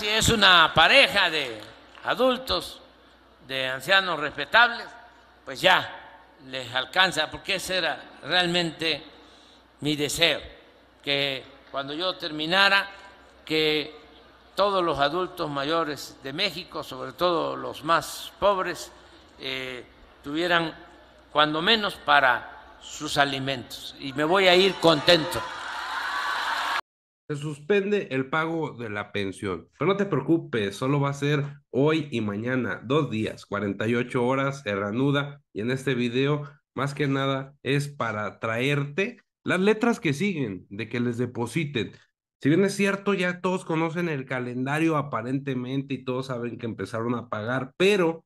si es una pareja de adultos, de ancianos respetables, pues ya les alcanza, porque ese era realmente mi deseo, que cuando yo terminara, que todos los adultos mayores de México, sobre todo los más pobres, eh, tuvieran cuando menos para sus alimentos. Y me voy a ir contento se suspende el pago de la pensión. Pero no te preocupes, solo va a ser hoy y mañana, dos días, 48 horas, erranuda Y en este video, más que nada, es para traerte las letras que siguen de que les depositen. Si bien es cierto, ya todos conocen el calendario aparentemente y todos saben que empezaron a pagar, pero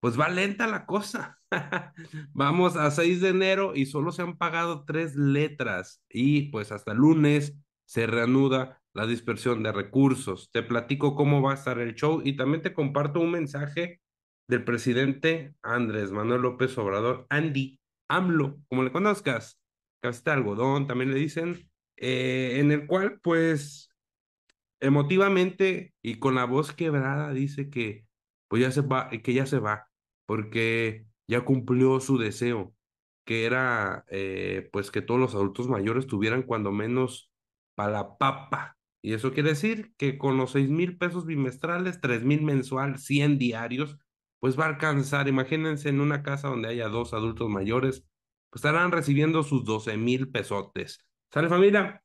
pues va lenta la cosa. Vamos a 6 de enero y solo se han pagado tres letras y pues hasta lunes se reanuda la dispersión de recursos. Te platico cómo va a estar el show y también te comparto un mensaje del presidente Andrés Manuel López Obrador, Andy AMLO, como le conozcas, Casita algodón, también le dicen, eh, en el cual pues emotivamente y con la voz quebrada dice que pues ya se va, que ya se va, porque ya cumplió su deseo, que era eh, pues que todos los adultos mayores tuvieran cuando menos para la papa. Y eso quiere decir que con los seis mil pesos bimestrales, tres mil mensual, 100 diarios, pues va a alcanzar. Imagínense en una casa donde haya dos adultos mayores, pues estarán recibiendo sus 12 mil pesotes. ¿Sale familia?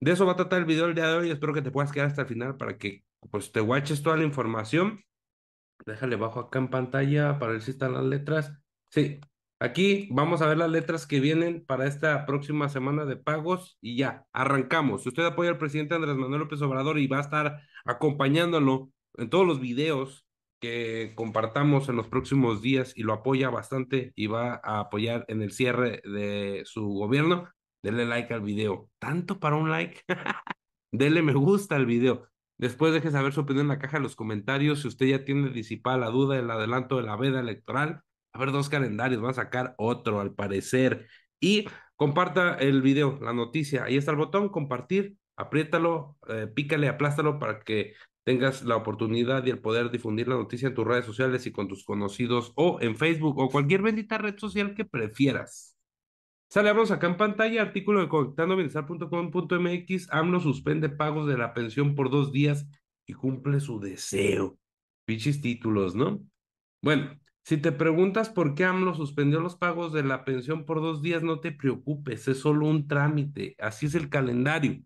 De eso va a tratar el video el día de hoy. Espero que te puedas quedar hasta el final para que pues te guaches toda la información. Déjale bajo acá en pantalla para ver si están las letras. Sí, Aquí vamos a ver las letras que vienen para esta próxima semana de pagos y ya, arrancamos. Si usted apoya al presidente Andrés Manuel López Obrador y va a estar acompañándolo en todos los videos que compartamos en los próximos días y lo apoya bastante y va a apoyar en el cierre de su gobierno, denle like al video. Tanto para un like. denle me gusta al video. Después deje saber su opinión en la caja de los comentarios si usted ya tiene disipada la duda del adelanto de la veda electoral a ver dos calendarios, va a sacar otro al parecer. Y comparta el video, la noticia, ahí está el botón, compartir, apriétalo, eh, pícale, aplástalo para que tengas la oportunidad y el poder difundir la noticia en tus redes sociales y con tus conocidos o en Facebook o cualquier bendita red social que prefieras. Sale, vamos acá en pantalla, artículo de conectandobienestar.com.mx, AMLO suspende pagos de la pensión por dos días y cumple su deseo. Pichis títulos, ¿no? Bueno, si te preguntas por qué AMLO suspendió los pagos de la pensión por dos días, no te preocupes, es solo un trámite, así es el calendario.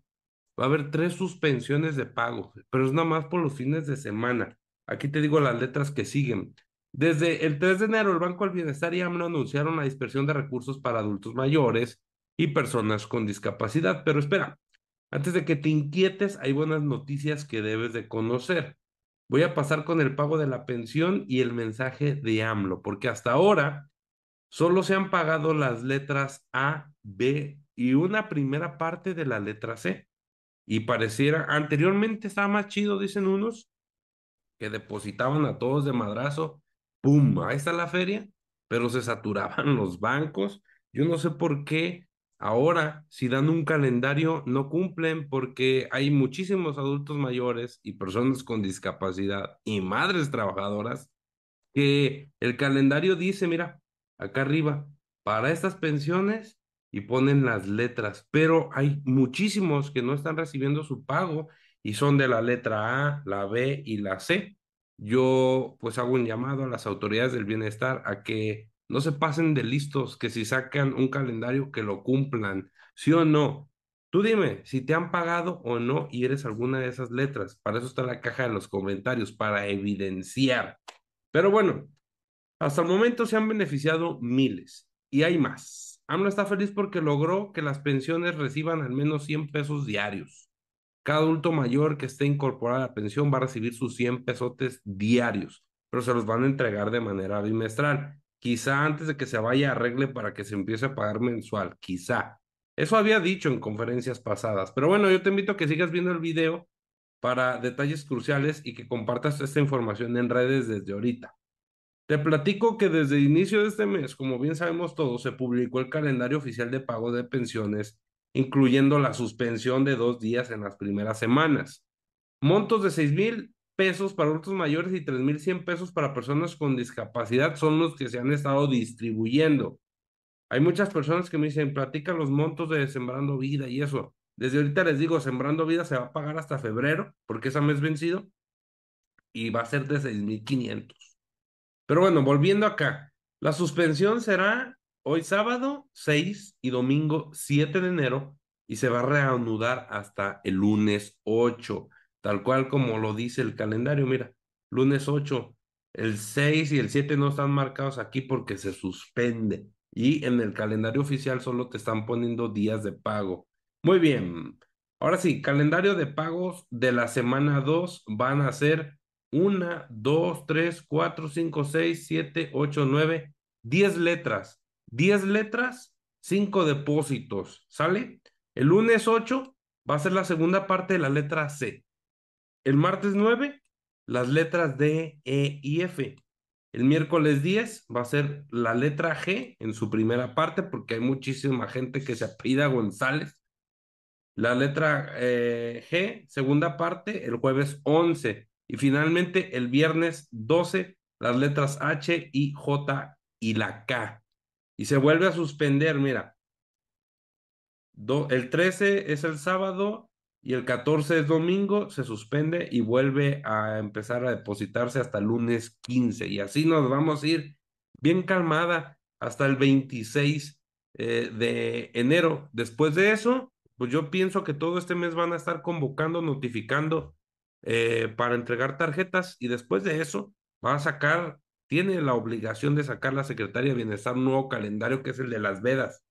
Va a haber tres suspensiones de pago, pero es nada más por los fines de semana. Aquí te digo las letras que siguen. Desde el 3 de enero, el Banco del Bienestar y AMLO anunciaron la dispersión de recursos para adultos mayores y personas con discapacidad. Pero espera, antes de que te inquietes, hay buenas noticias que debes de conocer. Voy a pasar con el pago de la pensión y el mensaje de AMLO, porque hasta ahora solo se han pagado las letras A, B y una primera parte de la letra C. Y pareciera, anteriormente estaba más chido, dicen unos, que depositaban a todos de madrazo, ¡pum! Ahí está la feria, pero se saturaban los bancos. Yo no sé por qué Ahora, si dan un calendario, no cumplen porque hay muchísimos adultos mayores y personas con discapacidad y madres trabajadoras que el calendario dice, mira, acá arriba, para estas pensiones y ponen las letras, pero hay muchísimos que no están recibiendo su pago y son de la letra A, la B y la C. Yo pues hago un llamado a las autoridades del bienestar a que no se pasen de listos, que si sacan un calendario que lo cumplan, sí o no. Tú dime si te han pagado o no y eres alguna de esas letras. Para eso está la caja de los comentarios, para evidenciar. Pero bueno, hasta el momento se han beneficiado miles y hay más. AMLO está feliz porque logró que las pensiones reciban al menos 100 pesos diarios. Cada adulto mayor que esté incorporado a la pensión va a recibir sus 100 pesotes diarios, pero se los van a entregar de manera bimestral. Quizá antes de que se vaya arregle para que se empiece a pagar mensual, quizá. Eso había dicho en conferencias pasadas, pero bueno, yo te invito a que sigas viendo el video para detalles cruciales y que compartas esta información en redes desde ahorita. Te platico que desde el inicio de este mes, como bien sabemos todos, se publicó el calendario oficial de pago de pensiones, incluyendo la suspensión de dos días en las primeras semanas. Montos de 6 mil pesos para adultos mayores y 3.100 pesos para personas con discapacidad son los que se han estado distribuyendo. Hay muchas personas que me dicen, platica los montos de Sembrando Vida y eso. Desde ahorita les digo, Sembrando Vida se va a pagar hasta febrero, porque ese mes vencido, y va a ser de 6.500. Pero bueno, volviendo acá, la suspensión será hoy sábado 6 y domingo 7 de enero y se va a reanudar hasta el lunes 8 tal cual como lo dice el calendario. Mira, lunes 8, el 6 y el 7 no están marcados aquí porque se suspende. Y en el calendario oficial solo te están poniendo días de pago. Muy bien. Ahora sí, calendario de pagos de la semana 2 van a ser 1, 2, 3, 4, 5, 6, 7, 8, 9, 10 letras. 10 letras, 5 depósitos. ¿Sale? El lunes 8 va a ser la segunda parte de la letra C. El martes 9, las letras D, E y F. El miércoles 10 va a ser la letra G en su primera parte, porque hay muchísima gente que se apida González. La letra eh, G, segunda parte, el jueves 11. Y finalmente el viernes 12, las letras H, I, J y la K. Y se vuelve a suspender, mira. el 13 es el sábado, y el 14 es domingo, se suspende y vuelve a empezar a depositarse hasta lunes 15. Y así nos vamos a ir bien calmada hasta el 26 eh, de enero. Después de eso, pues yo pienso que todo este mes van a estar convocando, notificando eh, para entregar tarjetas y después de eso va a sacar, tiene la obligación de sacar la Secretaría de Bienestar un nuevo calendario que es el de las vedas,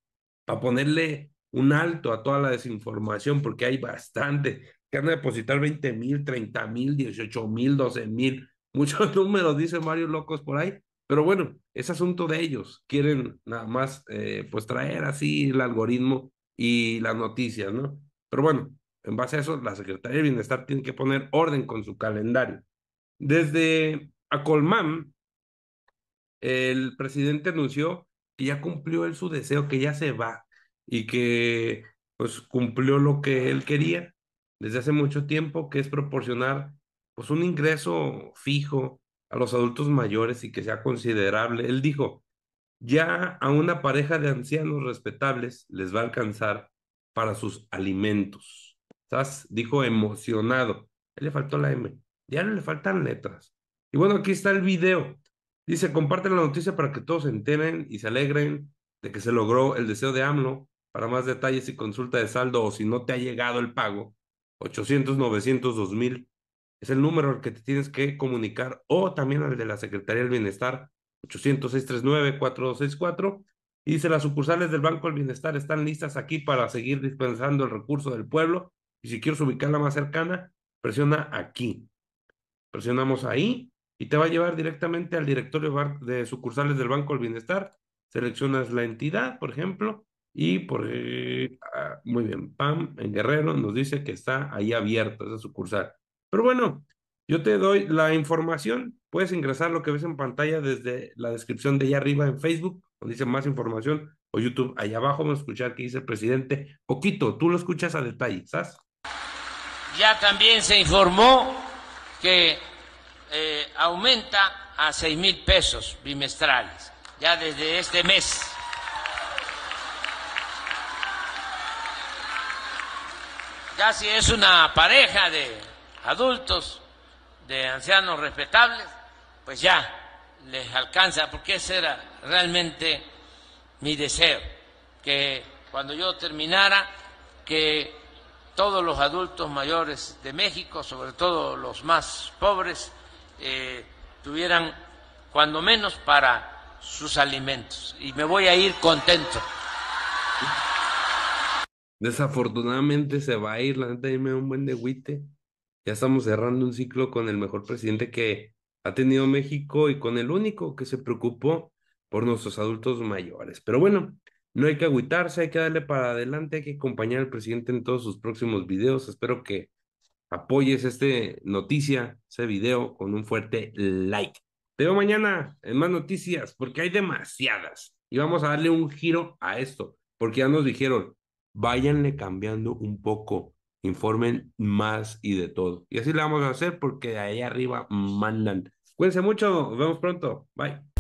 para ponerle un alto a toda la desinformación, porque hay bastante, que han depositar 20 mil, 30 mil, 18 mil, 12 mil, muchos números, dicen varios locos por ahí, pero bueno, es asunto de ellos, quieren nada más eh, pues traer así el algoritmo y las noticias, ¿no? Pero bueno, en base a eso, la Secretaría de Bienestar tiene que poner orden con su calendario. Desde Acolmán, el presidente anunció que ya cumplió él su deseo, que ya se va, y que pues cumplió lo que él quería desde hace mucho tiempo, que es proporcionar pues un ingreso fijo a los adultos mayores y que sea considerable. Él dijo, ya a una pareja de ancianos respetables les va a alcanzar para sus alimentos. sabes dijo emocionado. Él le faltó la M. Ya no le faltan letras. Y bueno, aquí está el video. Dice, comparte la noticia para que todos se enteren y se alegren de que se logró el deseo de AMLO para más detalles y consulta de saldo o si no te ha llegado el pago, 800 900 2000 es el número al que te tienes que comunicar o también al de la Secretaría del Bienestar, 800 639 4264 y dice, las sucursales del Banco del Bienestar están listas aquí para seguir dispensando el recurso del pueblo. Y si quieres ubicarla más cercana, presiona aquí. Presionamos ahí y te va a llevar directamente al directorio de sucursales del Banco del Bienestar. Seleccionas la entidad, por ejemplo, y por, eh, ah, muy bien, Pam en Guerrero nos dice que está ahí abierto esa sucursal. Pero bueno, yo te doy la información. Puedes ingresar lo que ves en pantalla desde la descripción de allá arriba en Facebook, donde dice más información, o YouTube. Allá abajo vamos a escuchar que dice el presidente. Poquito, tú lo escuchas a detalle, ¿sabes? Ya también se informó que eh, aumenta a seis mil pesos bimestrales, ya desde este mes. Casi es una pareja de adultos, de ancianos respetables, pues ya les alcanza, porque ese era realmente mi deseo, que cuando yo terminara, que todos los adultos mayores de México, sobre todo los más pobres, eh, tuvieran cuando menos para sus alimentos. Y me voy a ir contento. Desafortunadamente se va a ir, la neta, dime un buen degüite. Ya estamos cerrando un ciclo con el mejor presidente que ha tenido México y con el único que se preocupó por nuestros adultos mayores. Pero bueno, no hay que agüitarse, hay que darle para adelante, hay que acompañar al presidente en todos sus próximos videos. Espero que apoyes esta noticia, ese video, con un fuerte like. Te veo mañana en más noticias, porque hay demasiadas. Y vamos a darle un giro a esto, porque ya nos dijeron, váyanle cambiando un poco, informen más y de todo. Y así lo vamos a hacer porque de ahí arriba mandan. Cuídense mucho, nos vemos pronto. Bye.